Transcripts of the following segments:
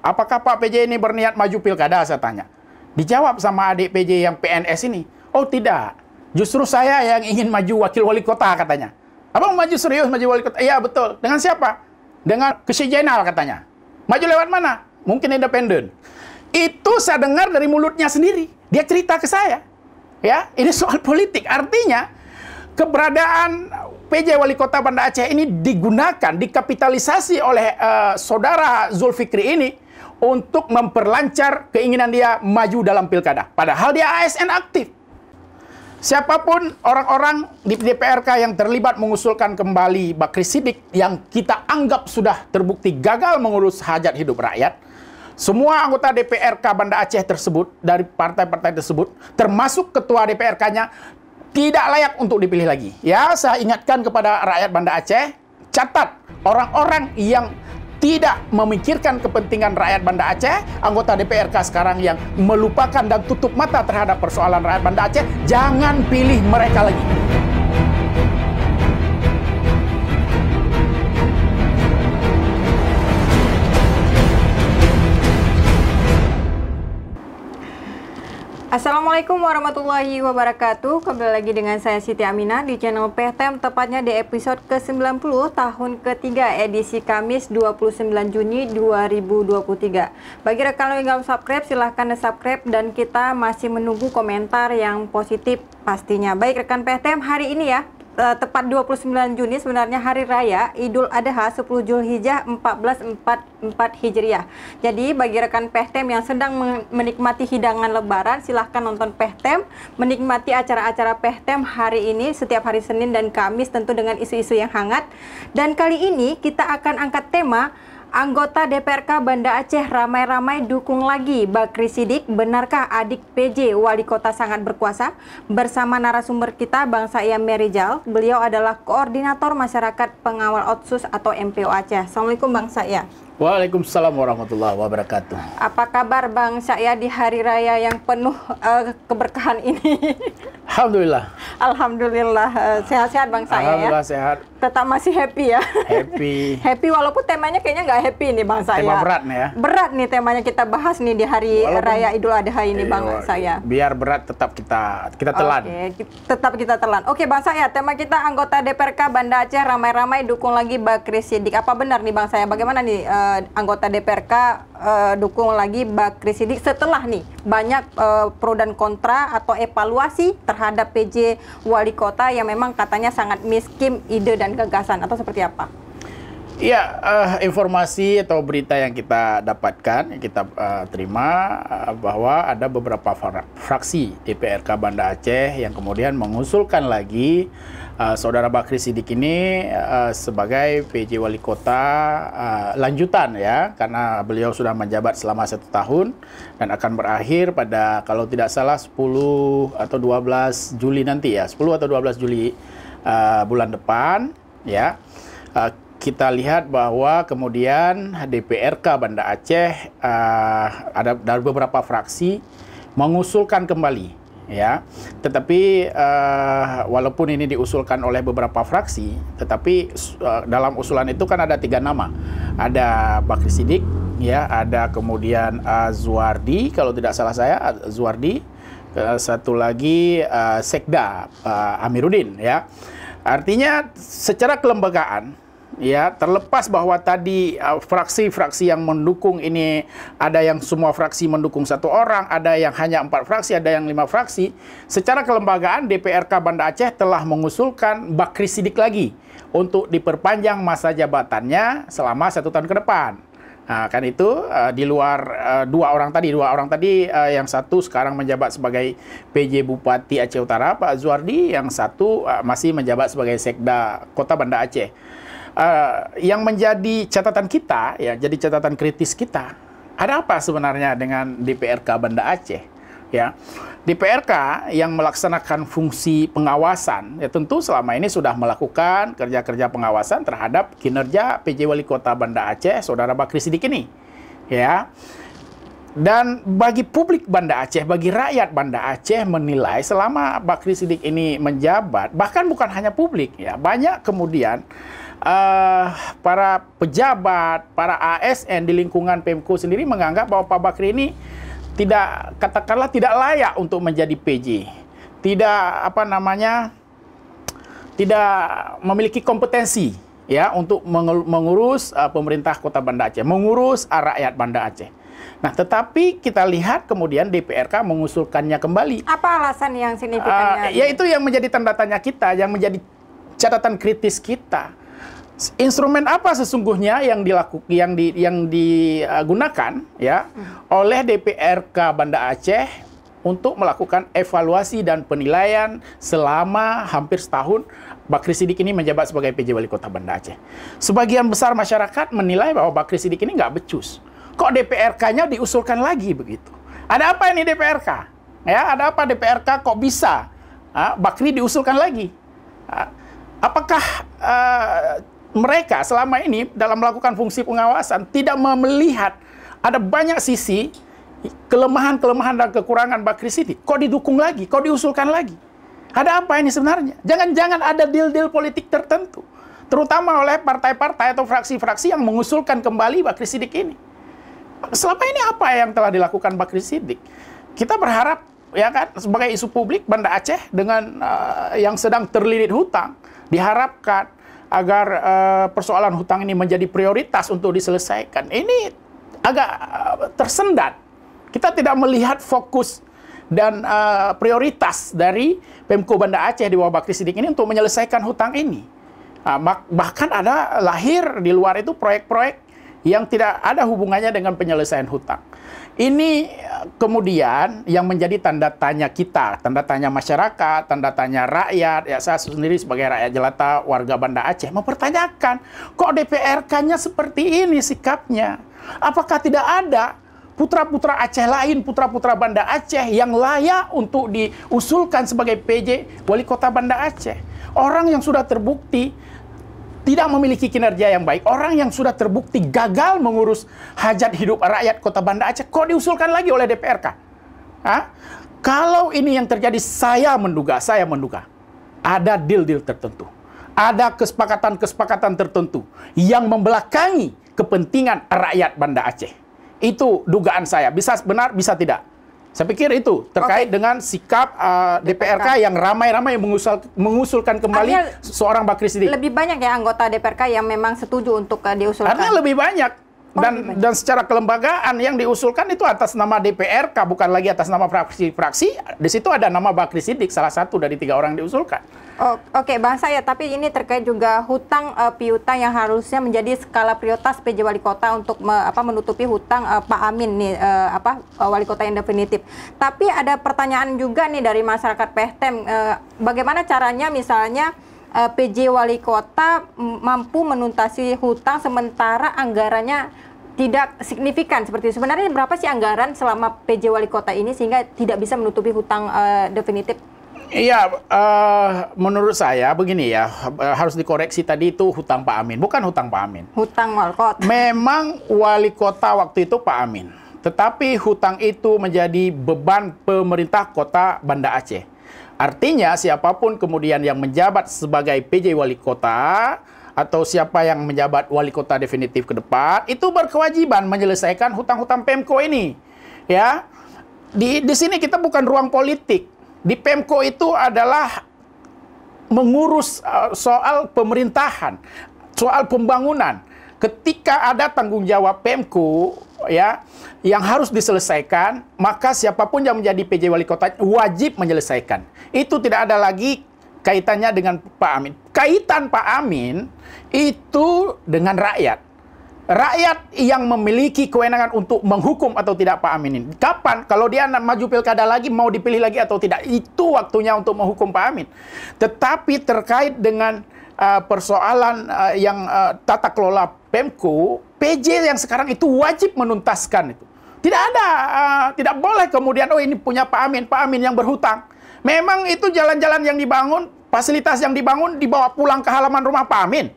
Apakah Pak PJ ini berniat maju pilkada? Saya tanya. Dijawab sama adik PJ yang PNS ini. Oh tidak, justru saya yang ingin maju wakil wali kota katanya. Abang maju serius maju wali kota? Iya betul. Dengan siapa? Dengan Kesejenal katanya. Maju lewat mana? Mungkin independen. Itu saya dengar dari mulutnya sendiri. Dia cerita ke saya. Ya, ini soal politik. Artinya keberadaan PJ Wali Kota Banda Aceh ini digunakan, dikapitalisasi oleh uh, saudara Zulfikri ini untuk memperlancar keinginan dia maju dalam pilkada. Padahal dia ASN aktif. Siapapun orang-orang di DPRK yang terlibat mengusulkan kembali Bakri Sidik yang kita anggap sudah terbukti gagal mengurus hajat hidup rakyat, semua anggota DPRK Banda Aceh tersebut dari partai-partai tersebut, termasuk ketua DPRK-nya tidak layak untuk dipilih lagi. Ya, saya ingatkan kepada rakyat Banda Aceh, catat orang-orang yang tidak memikirkan kepentingan rakyat Banda Aceh, anggota DPRK sekarang yang melupakan dan tutup mata terhadap persoalan rakyat Banda Aceh, jangan pilih mereka lagi. Assalamualaikum warahmatullahi wabarakatuh Kembali lagi dengan saya Siti Aminah di channel PTM e Tepatnya di episode ke-90 tahun ketiga edisi Kamis 29 Juni 2023 Bagi rekan yang belum subscribe silahkan subscribe Dan kita masih menunggu komentar yang positif pastinya Baik rekan PTM e hari ini ya uh, tepat 29 Juni sebenarnya hari raya Idul Adha 10 empat 1444 Hijriah. Jadi bagi rekan Pehtem yang sedang menikmati hidangan lebaran silahkan nonton Pehtem, menikmati acara-acara Pehtem hari ini setiap hari Senin dan Kamis tentu dengan isu-isu yang hangat. Dan kali ini kita akan angkat tema Anggota DPRK Banda Aceh ramai-ramai dukung lagi Bakri Sidik. Benarkah adik PJ wali kota sangat berkuasa? Bersama narasumber kita Bang Saya Merijal, beliau adalah koordinator masyarakat pengawal otsus atau MPO Aceh. Assalamualaikum Bang Saya. Waalaikumsalam warahmatullahi wabarakatuh. Apa kabar Bang Saya di hari raya yang penuh uh, keberkahan ini? Alhamdulillah. Alhamdulillah eh, sehat-sehat Bang Saya ya? Alhamdulillah ya. sehat tetap masih happy ya. Happy. happy walaupun temanya kayaknya nggak happy nih bang saya. Tema berat nih ya. Berat nih temanya kita bahas nih di hari walaupun, raya Idul Adha ini iyo, bang iya, saya. Biar berat tetap kita kita telan. Oke, okay, tetap kita telan. Oke okay, bang saya, tema kita anggota DPRK Banda Aceh ramai-ramai dukung lagi Bakri Sidik. Apa benar nih bang saya? Bagaimana nih uh, anggota DPRK uh, dukung lagi Mbak Sidik setelah nih banyak uh, pro dan kontra atau evaluasi terhadap PJ Wali Kota yang memang katanya sangat miskin ide dan gagasan atau seperti apa? Iya, uh, informasi atau berita yang kita dapatkan, yang kita uh, terima uh, bahwa ada beberapa fraksi DPRK Banda Aceh yang kemudian mengusulkan lagi uh, Saudara Bakri Sidik ini uh, sebagai PJ Wali Kota uh, lanjutan ya, karena beliau sudah menjabat selama satu tahun dan akan berakhir pada kalau tidak salah 10 atau 12 Juli nanti ya, 10 atau 12 Juli uh, bulan depan ya. Uh, kita lihat bahwa kemudian DPRK Banda Aceh uh, ada dari beberapa fraksi mengusulkan kembali ya. Tetapi uh, walaupun ini diusulkan oleh beberapa fraksi, tetapi uh, dalam usulan itu kan ada tiga nama. Ada Bakri Sidik ya, ada kemudian uh, Zuardi kalau tidak salah saya Zuardi, uh, satu lagi uh, Sekda uh, Amiruddin ya. Artinya secara kelembagaan ya terlepas bahwa tadi uh, fraksi-fraksi uh, yang mendukung ini ada yang semua fraksi mendukung satu orang, ada yang hanya empat fraksi, ada yang lima fraksi. Secara kelembagaan DPRK Banda Aceh telah mengusulkan Bakri Sidik lagi untuk diperpanjang masa jabatannya selama satu tahun ke depan. Nah, kan itu uh, di luar uh, dua orang tadi, dua orang tadi uh, yang satu sekarang menjabat sebagai PJ Bupati Aceh Utara Pak Zuardi, yang satu uh, masih menjabat sebagai Sekda Kota Banda Aceh. Eh, yang menjadi catatan kita, ya, jadi catatan kritis kita, ada apa sebenarnya dengan DPRK Banda Aceh? Ya, DPRK yang melaksanakan fungsi pengawasan, ya tentu selama ini sudah melakukan kerja-kerja pengawasan terhadap kinerja PJ Wali Kota Banda Aceh, Saudara Bakri Sidik ini, ya. Dan bagi publik Banda Aceh, bagi rakyat Banda Aceh menilai selama Bakri Sidik ini menjabat, bahkan bukan hanya publik ya, banyak kemudian uh, para pejabat, para ASN di lingkungan Pemko sendiri menganggap bahwa Pak Bakri ini tidak katakanlah tidak layak untuk menjadi PJ. Tidak apa namanya? tidak memiliki kompetensi ya untuk mengurus uh, pemerintah Kota Banda Aceh, mengurus uh, rakyat Banda Aceh. Nah, tetapi kita lihat kemudian DPRK mengusulkannya kembali. Apa alasan yang signifikannya? Uh, ya itu yang menjadi tanda tanya kita, yang menjadi catatan kritis kita instrumen apa sesungguhnya yang dilakukan yang di yang digunakan ya hmm. oleh DPRK Banda Aceh untuk melakukan evaluasi dan penilaian selama hampir setahun Bakri Sidik ini menjabat sebagai PJ Wali Kota Banda Aceh. Sebagian besar masyarakat menilai bahwa Bakri Sidik ini nggak becus. Kok DPRK-nya diusulkan lagi begitu? Ada apa ini DPRK? Ya, ada apa DPRK kok bisa? Ah, Bakri diusulkan lagi? Ah, apakah uh, mereka selama ini dalam melakukan fungsi pengawasan tidak melihat ada banyak sisi kelemahan-kelemahan dan kekurangan Bakri Sidik. Kok didukung lagi? Kok diusulkan lagi? Ada apa ini sebenarnya? Jangan-jangan ada deal-deal politik tertentu. Terutama oleh partai-partai atau fraksi-fraksi yang mengusulkan kembali Bakri Sidik ini. Selama ini apa yang telah dilakukan Bakri Sidik? Kita berharap, ya kan, sebagai isu publik, Banda Aceh dengan uh, yang sedang terlilit hutang, diharapkan agar uh, persoalan hutang ini menjadi prioritas untuk diselesaikan. Ini agak uh, tersendat. Kita tidak melihat fokus dan uh, prioritas dari Pemko Banda Aceh di bawah Bakri Sidik ini untuk menyelesaikan hutang ini. Uh, bahkan ada lahir di luar itu proyek-proyek yang tidak ada hubungannya dengan penyelesaian hutang. Ini kemudian yang menjadi tanda tanya kita, tanda tanya masyarakat, tanda tanya rakyat, ya saya sendiri sebagai rakyat jelata warga Banda Aceh mempertanyakan, kok DPRK-nya seperti ini sikapnya? Apakah tidak ada putra-putra Aceh lain, putra-putra Banda Aceh yang layak untuk diusulkan sebagai PJ wali kota Banda Aceh. Orang yang sudah terbukti tidak memiliki kinerja yang baik, orang yang sudah terbukti gagal mengurus hajat hidup rakyat Kota Banda Aceh, kok diusulkan lagi oleh DPRK? Hah? Kalau ini yang terjadi, saya menduga, saya menduga ada deal-deal tertentu, ada kesepakatan-kesepakatan tertentu yang membelakangi kepentingan rakyat Banda Aceh. Itu dugaan saya, bisa benar, bisa tidak. Saya pikir itu terkait okay. dengan sikap uh, DPRK, yang ramai-ramai mengusul, mengusulkan kembali Artinya seorang Bakri Sidik. Lebih banyak ya anggota DPRK yang memang setuju untuk uh, diusulkan. Karena lebih banyak dan dan secara kelembagaan yang diusulkan itu atas nama DPRK bukan lagi atas nama fraksi-fraksi. Di situ ada nama Bakri Sidik salah satu dari tiga orang diusulkan. Oh, Oke, okay, Bang saya tapi ini terkait juga hutang uh, piutang yang harusnya menjadi skala prioritas PJ Wali Kota untuk me, apa menutupi hutang uh, Pak Amin nih uh, apa wali kota yang definitif. Tapi ada pertanyaan juga nih dari masyarakat Pehtem uh, bagaimana caranya misalnya Eh, PJ Wali Kota mampu menuntasi hutang sementara anggarannya tidak signifikan seperti itu. Sebenarnya berapa sih anggaran selama PJ Wali Kota ini sehingga tidak bisa menutupi hutang uh, definitif? Iya, uh, menurut saya begini ya, harus dikoreksi tadi itu hutang Pak Amin, bukan hutang Pak Amin. Hutang Wali Kota. Memang wali kota waktu itu Pak Amin. Tetapi hutang itu menjadi beban pemerintah kota Banda Aceh. Artinya siapapun kemudian yang menjabat sebagai PJ wali kota atau siapa yang menjabat wali kota definitif ke depan itu berkewajiban menyelesaikan hutang-hutang Pemko ini. Ya. Di di sini kita bukan ruang politik. Di Pemko itu adalah mengurus eh, soal pemerintahan, soal pembangunan ketika ada tanggung jawab Pemko ya yang harus diselesaikan, maka siapapun yang menjadi PJ wali kota wajib menyelesaikan. Itu tidak ada lagi kaitannya dengan Pak Amin. Kaitan Pak Amin itu dengan rakyat. Rakyat yang memiliki kewenangan untuk menghukum atau tidak Pak Aminin Kapan? Kalau dia maju pilkada lagi, mau dipilih lagi atau tidak. Itu waktunya untuk menghukum Pak Amin. Tetapi terkait dengan uh, persoalan uh, yang uh, tata kelola Pemko, PJ yang sekarang itu wajib menuntaskan itu. Tidak ada, uh, tidak boleh kemudian, oh ini punya Pak Amin, Pak Amin yang berhutang. Memang itu jalan-jalan yang dibangun, fasilitas yang dibangun dibawa pulang ke halaman rumah Pak Amin.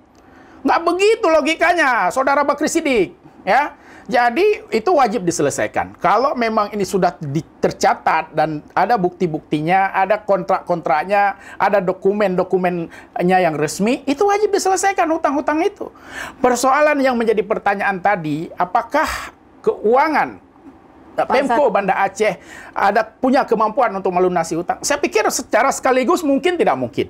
Nggak begitu logikanya, Saudara Bakri Sidik. Ya, jadi itu wajib diselesaikan. Kalau memang ini sudah tercatat dan ada bukti-buktinya, ada kontrak-kontraknya, ada dokumen-dokumennya yang resmi, itu wajib diselesaikan hutang-hutang itu. Persoalan yang menjadi pertanyaan tadi, apakah keuangan Pemko Banda Aceh ada punya kemampuan untuk melunasi hutang? Saya pikir secara sekaligus mungkin tidak mungkin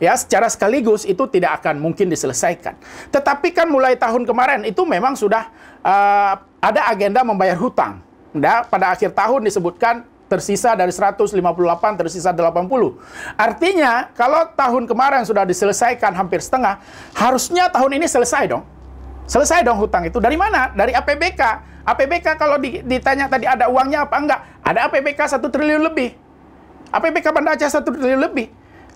ya secara sekaligus itu tidak akan mungkin diselesaikan. Tetapi kan mulai tahun kemarin itu memang sudah uh, ada agenda membayar hutang. Nah, pada akhir tahun disebutkan tersisa dari 158 tersisa 80. Artinya kalau tahun kemarin sudah diselesaikan hampir setengah, harusnya tahun ini selesai dong. Selesai dong hutang itu. Dari mana? Dari APBK. APBK kalau ditanya tadi ada uangnya apa enggak? Ada APBK satu triliun lebih. APBK Banda Aceh satu triliun lebih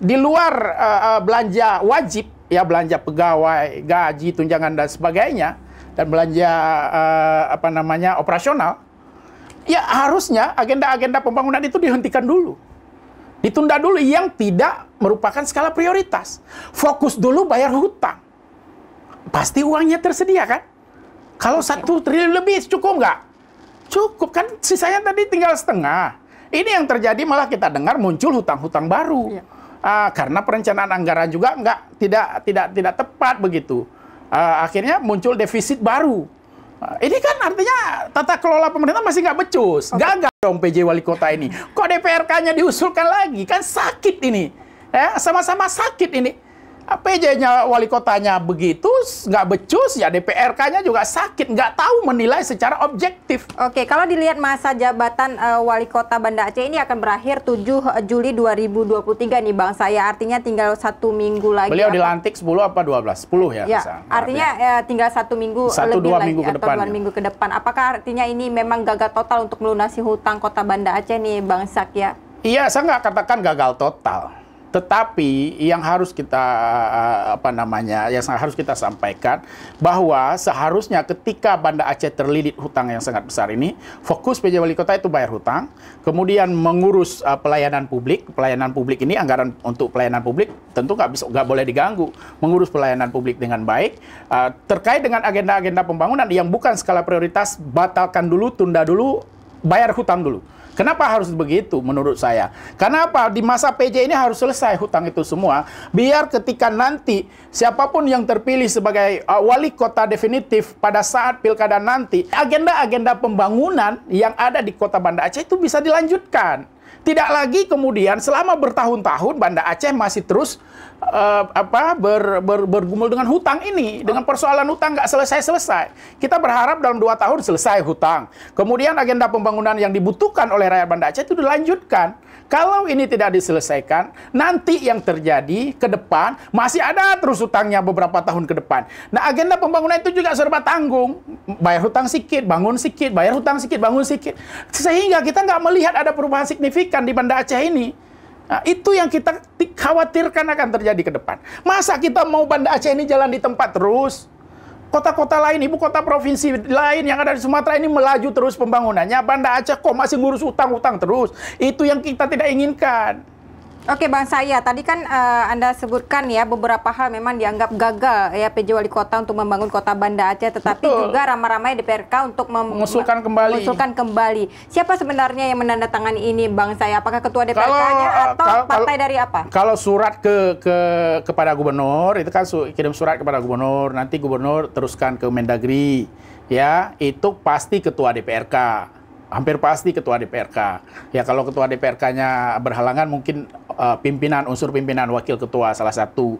di luar uh, belanja wajib ya belanja pegawai, gaji, tunjangan dan sebagainya dan belanja uh, apa namanya operasional ya harusnya agenda-agenda pembangunan itu dihentikan dulu. Ditunda dulu yang tidak merupakan skala prioritas. Fokus dulu bayar hutang. Pasti uangnya tersedia kan? Kalau satu triliun lebih cukup nggak? Cukup kan sisanya tadi tinggal setengah. Ini yang terjadi malah kita dengar muncul hutang-hutang baru. Ya uh, karena perencanaan anggaran juga nggak tidak tidak tidak tepat begitu. Uh, akhirnya muncul defisit baru. Uh, ini kan artinya tata kelola pemerintah masih nggak becus, okay. gagal dong PJ wali kota ini. Kok DPRK-nya diusulkan lagi? Kan sakit ini, ya sama-sama sakit ini. PJ-nya wali kotanya begitu, nggak becus, ya DPRK-nya juga sakit, nggak tahu menilai secara objektif. Oke, kalau dilihat masa jabatan uh, wali kota Banda Aceh ini akan berakhir 7 eh, Juli 2023 nih Bang saya, artinya tinggal satu minggu lagi. Beliau apa? dilantik 10 apa 12? 10 ya? ya artinya ya, eh, tinggal satu minggu satu, lebih dua lagi, minggu ke depan, dua ya. minggu ke depan. Apakah artinya ini memang gagal total untuk melunasi hutang kota Banda Aceh nih Bang Sak ya? Iya, saya nggak katakan gagal total tetapi yang harus kita eh, apa namanya yang harus kita sampaikan bahwa seharusnya ketika Banda Aceh terlilit hutang yang sangat besar ini, fokus PJ Wali Kota itu bayar hutang, kemudian mengurus uh, pelayanan publik. Pelayanan publik ini anggaran untuk pelayanan publik tentu nggak bisa nggak boleh diganggu. Mengurus pelayanan publik dengan baik uh, terkait dengan agenda-agenda pembangunan yang bukan skala prioritas, batalkan dulu, tunda dulu, bayar hutang dulu. Kenapa harus begitu menurut saya? kenapa Di masa PJ ini harus selesai hutang itu semua. Biar ketika nanti siapapun yang terpilih sebagai uh, wali kota definitif pada saat pilkada nanti, agenda-agenda pembangunan yang ada di kota Banda Aceh itu bisa dilanjutkan. Tidak lagi kemudian selama bertahun-tahun Banda Aceh masih terus uh, apa ber, ber, bergumul dengan hutang ini, dengan persoalan hutang nggak selesai-selesai. Kita berharap dalam dua tahun selesai hutang. Kemudian agenda pembangunan yang dibutuhkan oleh rakyat Banda Aceh itu dilanjutkan. Kalau ini tidak diselesaikan, nanti yang terjadi ke depan masih ada terus hutangnya beberapa tahun ke depan. Nah, agenda pembangunan itu juga serba tanggung. Bayar hutang sikit, bangun sikit, bayar hutang sikit, bangun sikit. Sehingga kita nggak melihat ada perubahan signifikan di Banda Aceh ini. Nah, itu yang kita khawatirkan akan terjadi ke depan. Masa kita mau Banda Aceh ini jalan di tempat terus? Kota-kota lain, ibu kota provinsi lain yang ada di Sumatera ini melaju terus pembangunannya. Banda Aceh kok masih ngurus utang-utang terus? Itu yang kita tidak inginkan. Oke Bang Saya, tadi kan uh, Anda sebutkan ya beberapa hal memang dianggap gagal ya PJ Wali Kota untuk membangun Kota Banda Aceh tetapi Betul. juga ramai-ramai DPRK untuk mengusulkan kembali. Mengusulkan kembali. Siapa sebenarnya yang menandatangani ini Bang Saya? Apakah ketua DPRK-nya atau kalau, partai dari apa? Kalau surat ke ke kepada gubernur itu kan su, kirim surat kepada gubernur, nanti gubernur teruskan ke Mendagri ya, itu pasti ketua DPRK hampir pasti ketua DPRK. Ya kalau ketua DPRK-nya berhalangan mungkin uh, pimpinan unsur pimpinan wakil ketua salah satu.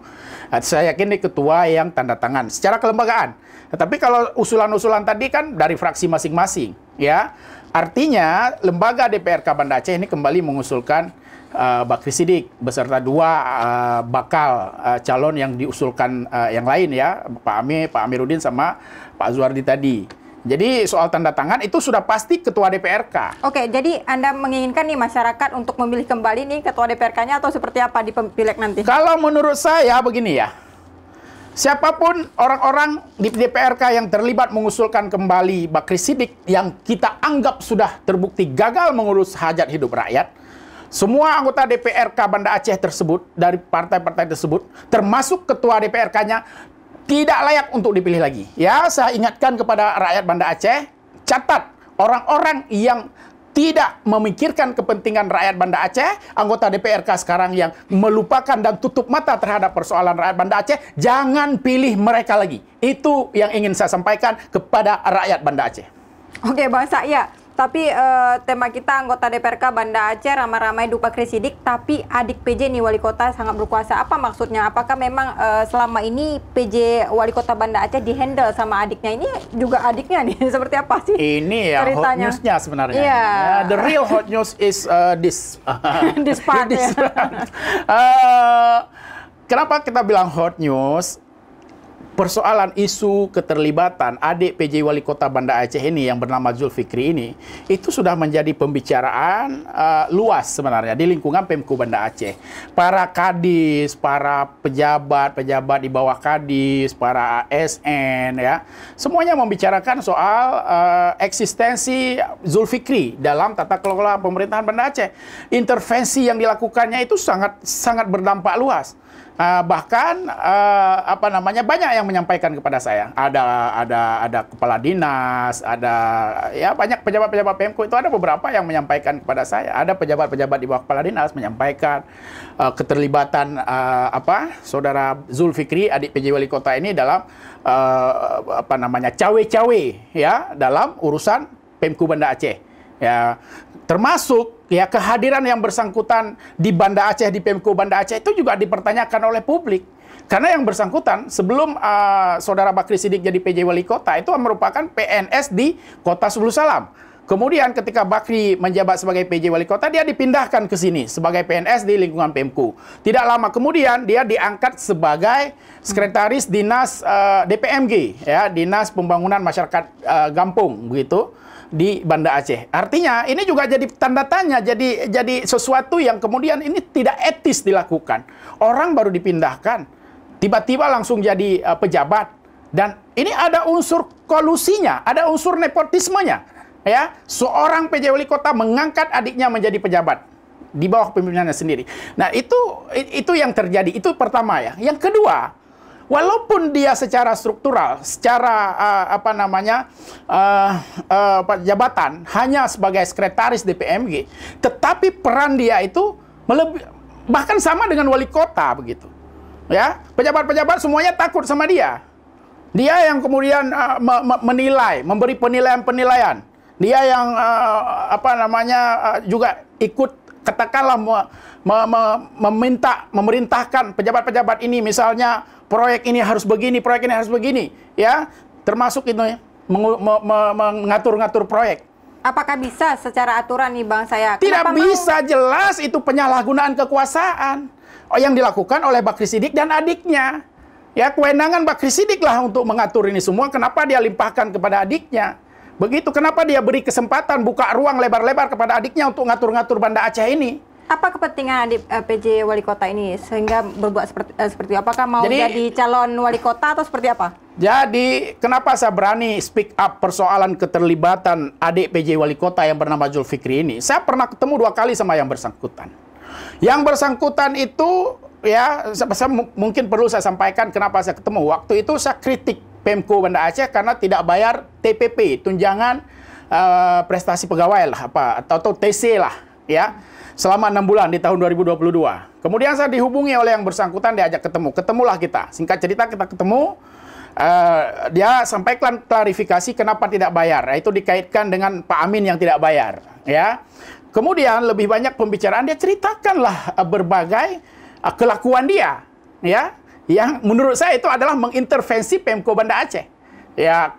Eh, saya yakin ini ketua yang tanda tangan secara kelembagaan. Tetapi kalau usulan-usulan tadi kan dari fraksi masing-masing, ya. Artinya lembaga DPRK Banda Aceh ini kembali mengusulkan uh, Bakri Sidik beserta dua uh, bakal uh, calon yang diusulkan uh, yang lain ya, Pak Ame, Pak Amiruddin sama Pak Zuardi tadi. Jadi soal tanda tangan itu sudah pasti ketua DPRK. Oke, jadi Anda menginginkan nih masyarakat untuk memilih kembali nih ketua DPRK-nya atau seperti apa di pileg nanti? Kalau menurut saya begini ya. Siapapun orang-orang di DPRK yang terlibat mengusulkan kembali Bakri Sidik yang kita anggap sudah terbukti gagal mengurus hajat hidup rakyat, semua anggota DPRK Banda Aceh tersebut dari partai-partai tersebut, termasuk ketua DPRK-nya tidak layak untuk dipilih lagi. Ya, saya ingatkan kepada rakyat Banda Aceh, catat orang-orang yang tidak memikirkan kepentingan rakyat Banda Aceh, anggota DPRK sekarang yang melupakan dan tutup mata terhadap persoalan rakyat Banda Aceh, jangan pilih mereka lagi. Itu yang ingin saya sampaikan kepada rakyat Banda Aceh. Oke, Bang Saya, tapi uh, tema kita anggota DPRK Banda Aceh ramai-ramai dupa krisidik, tapi adik PJ nih wali kota sangat berkuasa. Apa maksudnya? Apakah memang uh, selama ini PJ wali kota Banda Aceh dihandle sama adiknya ini juga adiknya nih? Seperti apa sih? Ini ya ceritanya? hot newsnya sebenarnya. Yeah. Uh, ya, the real hot news is uh, this. this part. this ya. part. uh, kenapa kita bilang hot news? persoalan isu keterlibatan adik PJ Wali Kota Banda Aceh ini yang bernama Zulfikri ini itu sudah menjadi pembicaraan uh, luas sebenarnya di lingkungan pemkub Banda Aceh. Para kadis, para pejabat, pejabat di bawah kadis, para ASN ya, semuanya membicarakan soal uh, eksistensi Zulfikri dalam tata kelola pemerintahan Banda Aceh. Intervensi yang dilakukannya itu sangat sangat berdampak luas. Uh, bahkan uh, apa namanya banyak yang yang menyampaikan kepada saya. Ada ada ada kepala dinas, ada ya banyak pejabat-pejabat Pemko itu ada beberapa yang menyampaikan kepada saya. Ada pejabat-pejabat di bawah kepala dinas menyampaikan uh, keterlibatan uh, apa saudara Zulfikri adik PJ Wali Kota ini dalam uh, apa namanya cawe-cawe ya dalam urusan Pemko Banda Aceh ya termasuk ya kehadiran yang bersangkutan di Banda Aceh di Pemko Banda Aceh itu juga dipertanyakan oleh publik karena yang bersangkutan sebelum uh, Saudara Bakri Sidik jadi PJ Wali Kota itu merupakan PNS di Kota Sebulu Salam. Kemudian ketika Bakri menjabat sebagai PJ Wali Kota, dia dipindahkan ke sini sebagai PNS di lingkungan Pemku. Tidak lama kemudian dia diangkat sebagai Sekretaris Dinas uh, ah, DPMG, ya Dinas Pembangunan Masyarakat uh, Gampung, begitu di Banda Aceh. Artinya ini juga jadi tanda tanya, jadi jadi sesuatu yang kemudian ini tidak etis dilakukan. Orang baru dipindahkan tiba-tiba langsung jadi uh, pejabat dan ini ada unsur kolusinya, ada unsur nepotismenya. Ya, seorang PJ wali kota mengangkat adiknya menjadi pejabat di bawah pimpinannya sendiri. Nah, itu itu yang terjadi. Itu pertama ya. Yang kedua, walaupun dia secara struktural, secara uh, apa namanya uh, uh, jabatan hanya sebagai sekretaris DPMG, tetapi peran dia itu melebih, bahkan sama dengan wali kota begitu. Ya, pejabat-pejabat semuanya takut sama dia. Dia yang kemudian uh, me me menilai, memberi penilaian-penilaian. Dia yang uh, apa namanya uh, juga ikut katakanlah me me me meminta memerintahkan pejabat-pejabat ini misalnya proyek ini harus begini, proyek ini harus begini, ya. Termasuk itu mengatur-ngatur proyek. Apakah bisa secara aturan nih Bang saya? Kenapa Tidak mau? bisa jelas itu penyalahgunaan kekuasaan Oh, yang dilakukan oleh Bakri Sidik dan adiknya. Ya, kewenangan Bakri Sidik lah untuk mengatur ini semua. Kenapa dia limpahkan kepada adiknya? Begitu kenapa dia beri kesempatan buka ruang lebar-lebar kepada adiknya untuk ngatur-ngatur Banda Aceh ini? Apa kepentingan adik eh, PJ wali kota ini sehingga berbuat seperti eh, seperti apakah mau jadi, jadi calon wali kota atau seperti apa? Jadi, kenapa saya berani speak up persoalan keterlibatan adik PJ wali kota yang bernama Zulfikri ini? Saya pernah ketemu dua kali sama yang bersangkutan. Yang bersangkutan itu ya saya, mungkin perlu saya sampaikan kenapa saya ketemu. Waktu itu saya kritik Pemko Banda Aceh karena tidak bayar TPP, tunjangan uh, prestasi pegawai lah apa atau, atau TC lah ya selama enam bulan di tahun 2022. Kemudian saya dihubungi oleh yang bersangkutan diajak ketemu. Ketemulah kita. Singkat cerita kita ketemu Uh, dia sampaikan klarifikasi kenapa tidak bayar. Nah, itu dikaitkan dengan Pak Amin yang tidak bayar, ya. Kemudian lebih banyak pembicaraan dia ceritakanlah eh, berbagai eh, kelakuan dia, ya, yang menurut saya itu adalah mengintervensi Pemko Banda Aceh. Ya,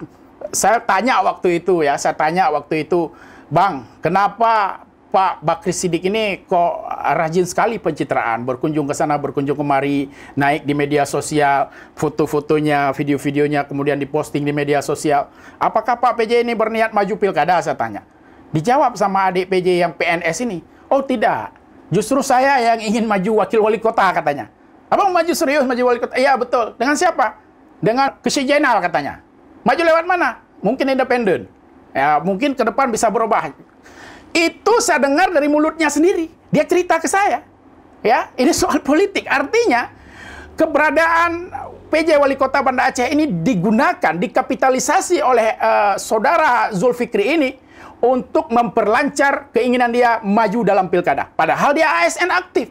saya tanya waktu itu ya, saya tanya waktu itu, Bang, kenapa Pak Bakri Sidik ini kok rajin sekali pencitraan, berkunjung ke sana, berkunjung kemari, naik di media sosial, foto-fotonya, video-videonya, kemudian diposting di media sosial. Apakah Pak PJ ini berniat maju pilkada? Saya tanya. Dijawab sama adik PJ yang PNS ini, oh tidak, justru saya yang ingin maju wakil wali kota katanya. Abang maju serius maju wali kota? Iya betul. Dengan siapa? Dengan kesijenal katanya. Maju lewat mana? Mungkin independen. Ya, mungkin ke depan bisa berubah. Itu saya dengar dari mulutnya sendiri. Dia cerita ke saya. Ya, ini soal politik. Artinya keberadaan PJ Wali Kota Banda Aceh ini digunakan, dikapitalisasi oleh uh, saudara Zulfikri ini untuk memperlancar keinginan dia maju dalam pilkada. Padahal dia ASN aktif,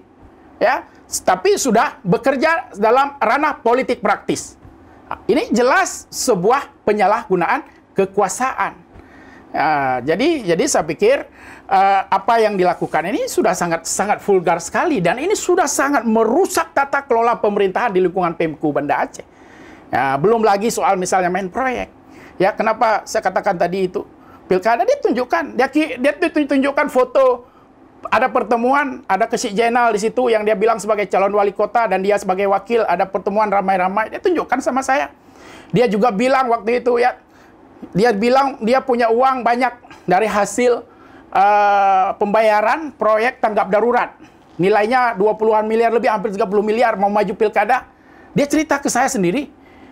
ya, tapi sudah bekerja dalam ranah politik praktis. Ini jelas sebuah penyalahgunaan kekuasaan. Uh, jadi, jadi saya pikir uh, apa yang dilakukan ini sudah sangat sangat vulgar sekali dan ini sudah sangat merusak tata kelola pemerintahan di lingkungan Pemku Banda Aceh. Uh, belum lagi soal misalnya main proyek. Ya, kenapa saya katakan tadi itu pilkada dia tunjukkan dia dia tunjukkan foto ada pertemuan ada kesikjenal di situ yang dia bilang sebagai calon wali kota dan dia sebagai wakil ada pertemuan ramai-ramai dia tunjukkan sama saya dia juga bilang waktu itu ya dia bilang dia punya uang banyak dari hasil uh, pembayaran proyek tanggap darurat nilainya 20-an miliar lebih hampir 30 miliar mau maju pilkada dia cerita ke saya sendiri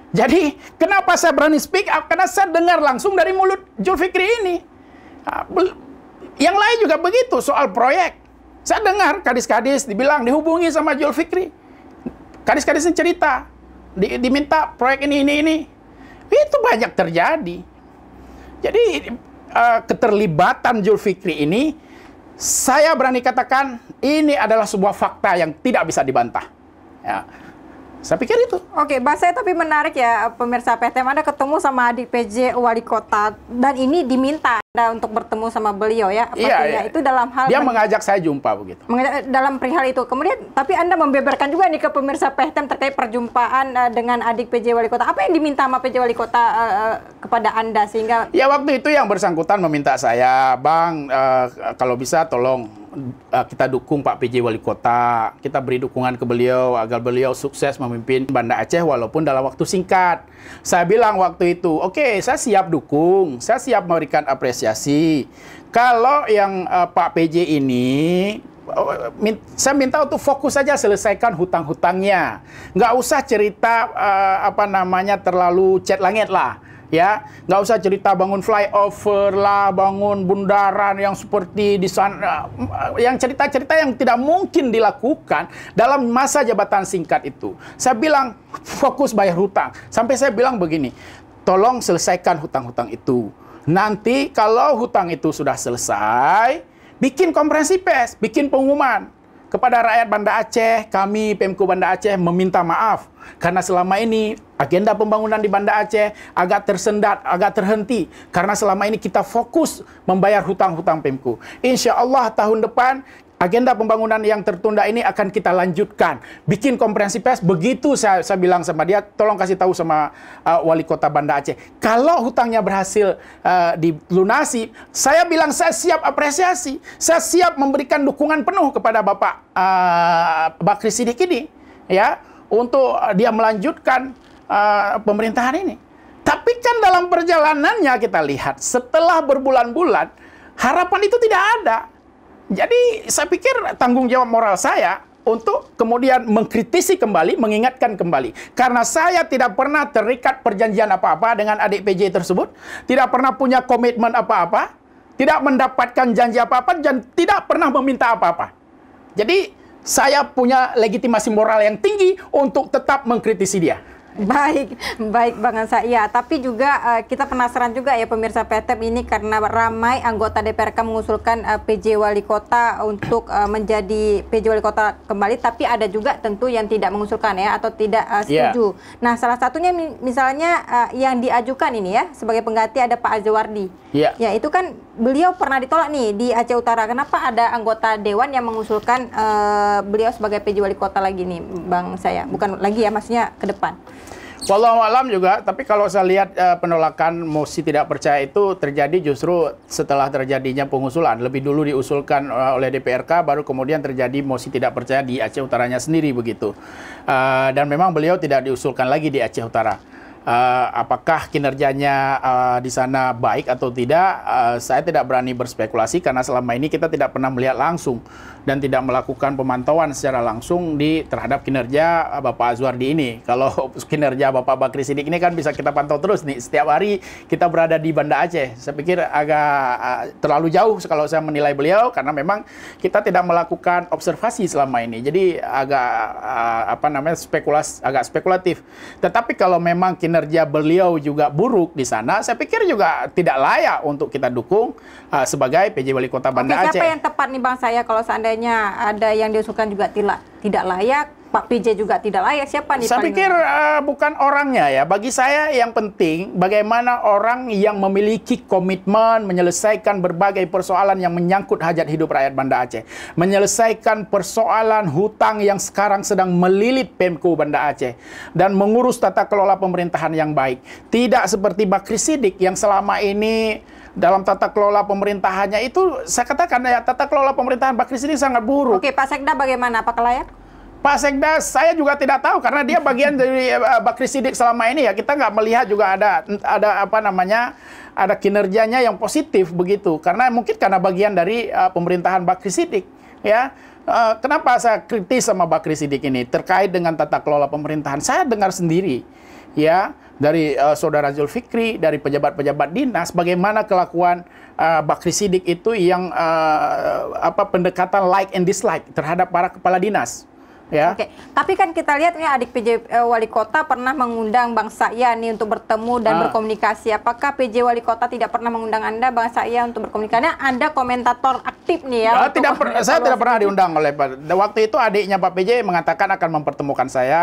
jadi, kenapa saya berani speak up? Karena saya dengar langsung dari mulut Julfikri ini. Ah, yang lain juga begitu, soal proyek. Saya dengar kadis-kadis dibilang, dihubungi sama Julfikri. Kadis-kadis ini cerita, di, diminta proyek ini, ini, ini. Itu banyak terjadi. Jadi, uh, keterlibatan Julfikri ini, saya berani katakan, ini adalah sebuah fakta yang tidak bisa dibantah. Ya saya pikir itu. Oke, okay, bahasa tapi menarik ya pemirsa PTM Anda ketemu sama adik PJ wali kota dan ini diminta Anda untuk bertemu sama beliau ya. Iya, iya, iya. itu dalam hal Dia mengajak saya jumpa begitu. Mengajak eh, dalam perihal itu. Kemudian tapi Anda membeberkan juga nih ke pemirsa PTM terkait perjumpaan uh, dengan adik PJ wali kota. Apa yang diminta sama PJ wali kota uh, kepada Anda sehingga Ya waktu itu yang bersangkutan meminta saya, "Bang, uh, kalau bisa tolong uh, kita dukung Pak PJ Wali Kota, kita beri dukungan ke beliau agar beliau sukses memimpin Banda Aceh walaupun dalam waktu singkat. Saya bilang waktu itu, oke okay, saya siap dukung, saya siap memberikan apresiasi. Kalau yang uh, Pak PJ ini eh, saya minta untuk fokus saja selesaikan hutang-hutangnya. Nggak usah cerita uh, apa namanya terlalu cat langit lah ya nggak usah cerita bangun flyover lah bangun bundaran yang seperti di sana eh, yang cerita-cerita yang tidak mungkin dilakukan dalam masa jabatan singkat itu saya bilang fokus bayar hutang sampai saya bilang begini tolong selesaikan hutang-hutang itu nanti kalau hutang itu sudah selesai bikin konferensi pers bikin pengumuman kepada rakyat Banda Aceh, kami Pemko Banda Aceh meminta maaf karena selama ini agenda pembangunan di Banda Aceh agak tersendat, agak terhenti karena selama ini kita fokus membayar hutang-hutang Pemko. Insya Allah tahun depan agenda pembangunan yang tertunda ini akan kita lanjutkan. Bikin komprehensi pers, begitu saya, saya bilang sama dia, tolong kasih tahu sama uh, wali kota Banda Aceh. Kalau hutangnya berhasil uh, dilunasi, saya bilang saya siap apresiasi, saya siap memberikan dukungan penuh kepada Bapak uh, Bakri Sidik ini, ya, untuk dia melanjutkan uh, pemerintahan ini. Tapi kan dalam perjalanannya kita lihat, setelah berbulan-bulan, harapan itu tidak ada jadi saya pikir tanggung jawab moral saya untuk kemudian mengkritisi kembali, mengingatkan kembali. Karena saya tidak pernah terikat perjanjian apa-apa dengan adik PJ tersebut, tidak pernah punya komitmen apa-apa, tidak mendapatkan janji apa-apa, dan tidak pernah meminta apa-apa. Jadi saya punya legitimasi moral yang tinggi untuk tetap mengkritisi dia. Baik, baik Bang saya Ya, tapi juga uh, kita penasaran juga ya pemirsa PTM e ini karena ramai anggota DPRK mengusulkan uh, eh, PJ Wali Kota untuk uh, menjadi PJ Wali Kota kembali, tapi ada juga tentu yang tidak mengusulkan ya atau tidak uh, setuju. Yeah. Nah, salah satunya misalnya uh, yang diajukan ini ya sebagai pengganti ada Pak Azwardi. Yeah. Ya, itu kan beliau pernah ditolak nih di Aceh Utara. Kenapa ada anggota dewan yang mengusulkan uh, beliau sebagai PJ Wali Kota lagi nih, Bang saya? Bukan lagi ya, maksudnya ke depan. Walau malam juga, tapi kalau saya lihat uh, penolakan mosi tidak percaya itu terjadi justru setelah terjadinya pengusulan. Lebih dulu diusulkan uh, oleh DPRK, baru kemudian terjadi mosi tidak percaya di Aceh Utaranya sendiri begitu. Uh, dan memang beliau tidak diusulkan lagi di Aceh Utara uh, apakah kinerjanya uh, di sana baik atau tidak, uh, saya tidak berani berspekulasi karena selama ini kita tidak pernah melihat langsung dan tidak melakukan pemantauan secara langsung di terhadap kinerja eh, Bapak Azwardi ini. Kalau kinerja Bapak Bakri Sidik ini kan bisa kita pantau terus nih. Setiap hari kita berada di Banda Aceh. Saya pikir agak uh, terlalu jauh kalau saya menilai beliau karena memang kita tidak melakukan observasi selama ini. Jadi agak uh, apa namanya spekulas agak spekulatif. Tetapi kalau memang kinerja beliau juga buruk di sana, saya pikir juga tidak layak untuk kita dukung uh, sebagai PJ Wali Kota Banda Oke, Aceh. Siapa yang tepat nih Bang saya kalau seandainya seandainya ada yang diusulkan juga tidak tidak layak, Pak PJ juga tidak layak. Siapa nih? Saya pikir uh, bukan orangnya ya. Bagi saya yang penting bagaimana orang yang memiliki komitmen menyelesaikan berbagai persoalan yang menyangkut hajat hidup rakyat Banda Aceh, menyelesaikan persoalan hutang yang sekarang sedang melilit Pemko Banda Aceh dan mengurus tata kelola pemerintahan yang baik. Tidak seperti Bakri Sidik yang selama ini dalam tata kelola pemerintahannya itu saya katakan ya tata kelola pemerintahan Pak Kris ini sangat buruk. Oke, Pak Sekda bagaimana? Apakah layak? Pak Sekda saya juga tidak tahu karena dia bagian dari eh, Pak Bakri Sidik selama ini ya kita nggak melihat juga ada ada apa namanya ada kinerjanya yang positif begitu karena mungkin karena bagian dari uh, pemerintahan Bakri Sidik ya eh, kenapa saya kritis sama Bakri Sidik ini terkait dengan tata kelola pemerintahan saya dengar sendiri ya dari uh, saudara Zulfikri, dari pejabat-pejabat dinas, bagaimana kelakuan uh, Bakri Sidik itu yang uh, apa pendekatan like and dislike terhadap para kepala dinas. Ya. Oke, okay. tapi kan kita lihat nih adik PJ eh, Wali Kota pernah mengundang Bang Saya nih untuk bertemu dan ah. berkomunikasi. Apakah PJ Wali Kota tidak pernah mengundang Anda Bang Saya untuk berkomunikasi? Karena Anda komentator aktif nih ya. Nah, tidak per saya tidak pernah diundang oleh Pak. Waktu itu adiknya Pak PJ mengatakan akan mempertemukan saya.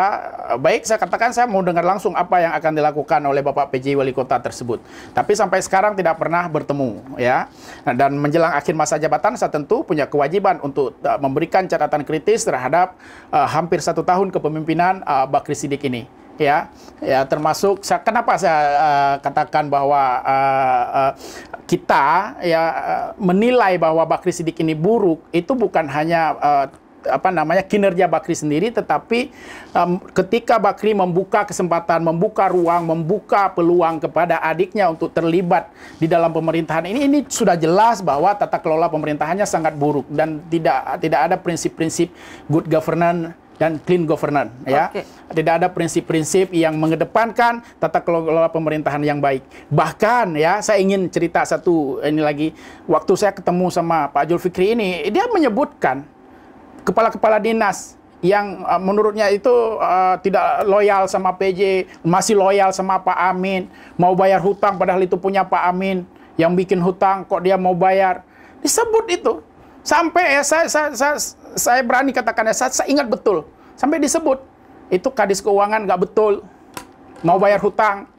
Eh, baik, saya katakan saya mau dengar langsung apa yang akan dilakukan oleh Bapak PJ Wali Kota tersebut. Tapi sampai sekarang tidak pernah bertemu ya. Nah, dan menjelang akhir masa jabatan saya tentu punya kewajiban untuk eh, memberikan catatan kritis terhadap uh, hampir satu tahun kepemimpinan uh, Bakri Sidik ini ya ya termasuk saya, kenapa saya uh, katakan bahwa uh, uh, kita ya uh, menilai bahwa Bakri Sidik ini buruk itu bukan hanya uh, apa namanya kinerja Bakri sendiri, tetapi um, ketika Bakri membuka kesempatan, membuka ruang, membuka peluang kepada adiknya untuk terlibat di dalam pemerintahan ini, ini sudah jelas bahwa tata kelola pemerintahannya sangat buruk dan tidak tidak ada prinsip-prinsip good governance dan clean governance ya. Tidak ada prinsip-prinsip yang mengedepankan tata kelola pemerintahan yang baik. Bahkan ya saya ingin cerita satu ini lagi waktu saya ketemu sama Pak Julfikri ini dia menyebutkan kepala-kepala dinas yang uh, menurutnya itu uh, tidak loyal sama PJ, masih loyal sama Pak Amin, mau bayar hutang padahal itu punya Pak Amin, yang bikin hutang kok dia mau bayar. Disebut itu. Sampai ya, saya, saya, saya, saya berani katakan ya, saya, saya ingat betul. Sampai disebut. Itu kadis keuangan nggak betul. Mau bayar hutang,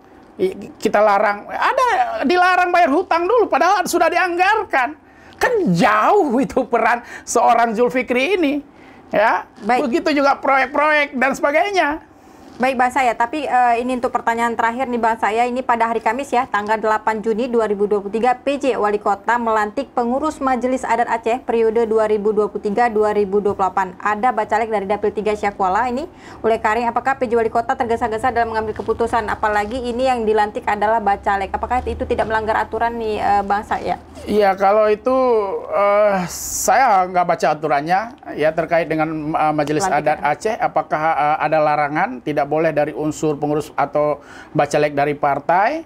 kita larang. Ada dilarang bayar hutang dulu, padahal sudah dianggarkan. Kan jauh itu peran seorang Zulfikri ini. Ya, Baik. begitu juga proyek-proyek dan sebagainya. Baik Bang saya, tapi uh, ini untuk pertanyaan terakhir nih Bang saya, ini pada hari Kamis ya, tanggal 8 Juni 2023, PJ Wali Kota melantik pengurus Majelis Adat Aceh periode 2023-2028. Ada bacalek dari Dapil 3 Syakwala ini, oleh Karing, apakah PJ Wali Kota tergesa-gesa dalam mengambil keputusan? Apalagi ini yang dilantik adalah bacalek, apakah itu tidak melanggar aturan nih uh, Bang saya? Iya, kalau itu uh, saya nggak baca aturannya, ya terkait dengan uh, Majelis Lantikan. Adat ya. Aceh, apakah uh, ada larangan tidak boleh dari unsur pengurus atau bacalek dari partai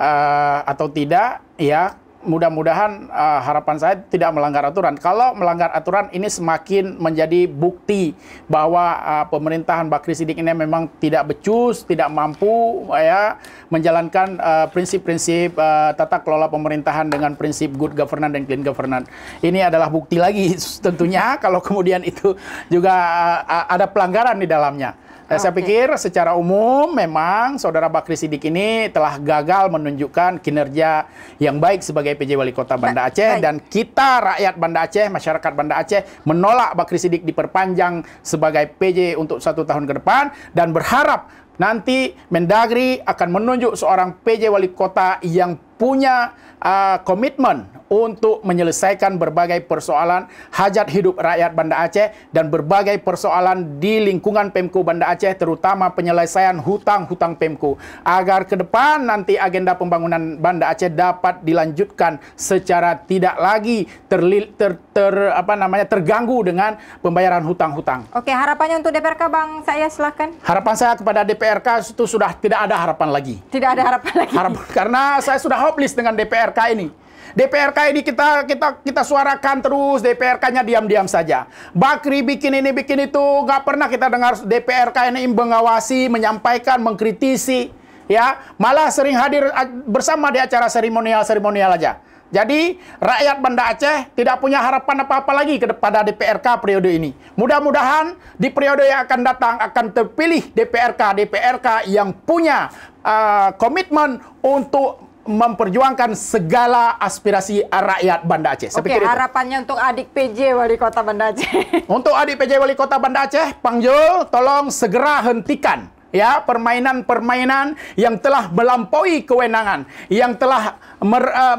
uh, atau tidak ya mudah-mudahan uh, harapan saya tidak melanggar aturan. Kalau melanggar aturan ini semakin menjadi bukti bahwa uh, pemerintahan Bakri Sidik ini memang tidak becus, tidak mampu uh, ya menjalankan prinsip-prinsip uh, uh, tata kelola pemerintahan dengan prinsip good governance dan clean governance. Ini adalah bukti lagi tentunya kalau kemudian itu juga uh, ada pelanggaran di dalamnya. Okay. Eh, saya pikir secara umum memang Saudara Bakri Sidik ini telah gagal menunjukkan kinerja yang baik sebagai PJ Wali Kota Banda Aceh ba dan kita rakyat Banda Aceh, masyarakat Banda Aceh menolak Bakri Sidik diperpanjang sebagai PJ untuk satu tahun ke depan dan berharap nanti Mendagri akan menunjuk seorang PJ Wali Kota yang punya uh, komitmen untuk menyelesaikan berbagai persoalan hajat hidup rakyat Banda Aceh dan berbagai persoalan di lingkungan Pemko Banda Aceh terutama penyelesaian hutang-hutang Pemko agar ke depan nanti agenda pembangunan Banda Aceh dapat dilanjutkan secara tidak lagi terli, ter, ter, apa namanya terganggu dengan pembayaran hutang-hutang. Oke, harapannya untuk DPRK Bang saya silahkan. Harapan saya kepada DPRK itu sudah tidak ada harapan lagi. Tidak ada harapan lagi. Harap, karena saya sudah hopeless dengan DPR DPRK ini. DPRK ini kita kita kita suarakan terus DPRK-nya diam-diam saja. Bakri bikin ini bikin itu nggak pernah kita dengar DPRK ini mengawasi, menyampaikan, mengkritisi, ya malah sering hadir bersama di acara seremonial seremonial aja. Jadi rakyat Banda Aceh tidak punya harapan apa-apa lagi kepada DPRK periode ini. Mudah-mudahan di periode yang akan datang akan terpilih DPRK DPRK yang punya uh, komitmen untuk memperjuangkan segala aspirasi rakyat Banda Aceh. Saya Oke, okay, harapannya itu. untuk adik PJ Wali Kota Banda Aceh. Untuk adik PJ Wali Kota Banda Aceh, Pangjul, tolong segera hentikan ya permainan-permainan yang telah melampaui kewenangan, yang telah mer, uh,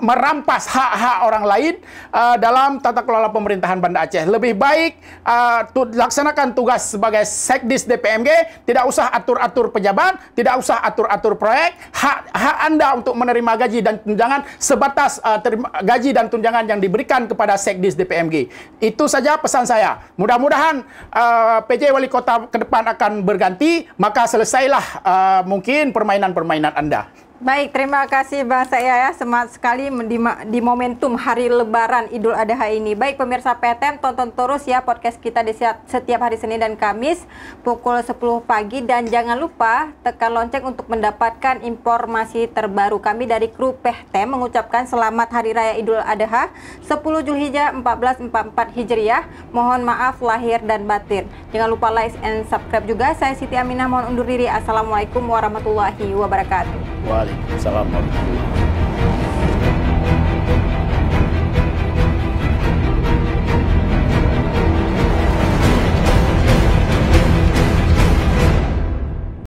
merampas hak-hak orang lain uh, dalam tata kelola pemerintahan Banda Aceh. Lebih baik uh, tu, laksanakan tugas sebagai sekdis DPMG, tidak usah atur-atur pejabat, tidak usah atur-atur proyek, hak hak Anda untuk menerima gaji dan tunjangan sebatas uh, terima, gaji dan tunjangan yang diberikan kepada sekdis DPMG. Itu saja pesan saya. Mudah-mudahan uh, PJ Wali Kota ke depan akan berganti, maka selesailah uh, mungkin permainan-permainan Anda. Baik, terima kasih Bang saya ya. Semangat sekali di, di momentum hari Lebaran Idul Adha ini. Baik pemirsa PTM, tonton terus ya podcast kita di setiap hari Senin dan Kamis pukul 10 pagi dan jangan lupa tekan lonceng untuk mendapatkan informasi terbaru. Kami dari kru PTM mengucapkan selamat Hari Raya Idul Adha 10 Julhijjah 1444 Hijriah. Mohon maaf lahir dan batin. Jangan lupa like and subscribe juga. Saya Siti Aminah mohon undur diri. Assalamualaikum warahmatullahi wabarakatuh. Wow. Assalamualaikum.